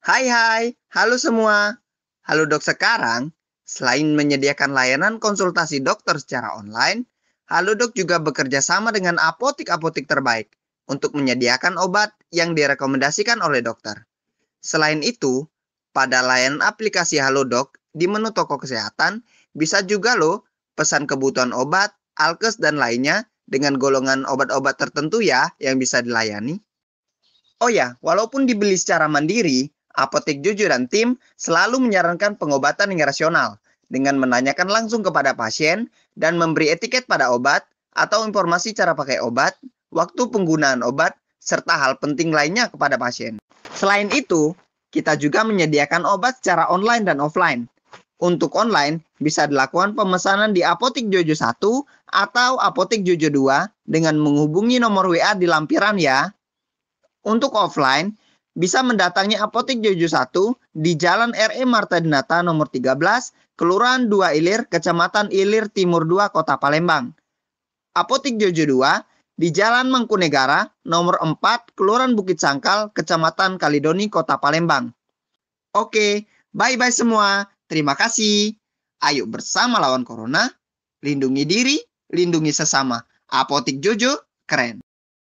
Hai hai, halo semua. Halo dok sekarang, selain menyediakan layanan konsultasi dokter secara online, Halo dok juga bekerja sama dengan apotik-apotik terbaik untuk menyediakan obat yang direkomendasikan oleh dokter. Selain itu, pada layanan aplikasi halo dok di menu toko kesehatan bisa juga loh pesan kebutuhan obat, alkes dan lainnya dengan golongan obat-obat tertentu ya yang bisa dilayani. Oh ya, walaupun dibeli secara mandiri, Apotek Jujur dan tim selalu menyarankan pengobatan yang rasional dengan menanyakan langsung kepada pasien dan memberi etiket pada obat atau informasi cara pakai obat, waktu penggunaan obat, serta hal penting lainnya kepada pasien. Selain itu, kita juga menyediakan obat secara online dan offline. Untuk online, bisa dilakukan pemesanan di Apotek Jojo 1 atau Apotek Jojo 2 dengan menghubungi nomor WA di lampiran ya. Untuk offline, bisa mendatangi Apotek Jojo 1 di Jalan RE Marta Dinata nomor 13, Kelurahan 2 Ilir, Kecamatan Ilir Timur 2, Kota Palembang. Apotek Jojo 2 di Jalan Mangkunegara nomor 4, Kelurahan Bukit Sangkal, Kecamatan Kalidoni, Kota Palembang. Oke, bye-bye semua. Terima kasih. Ayo bersama lawan Corona, lindungi diri, lindungi sesama. Apotek Jojo, keren.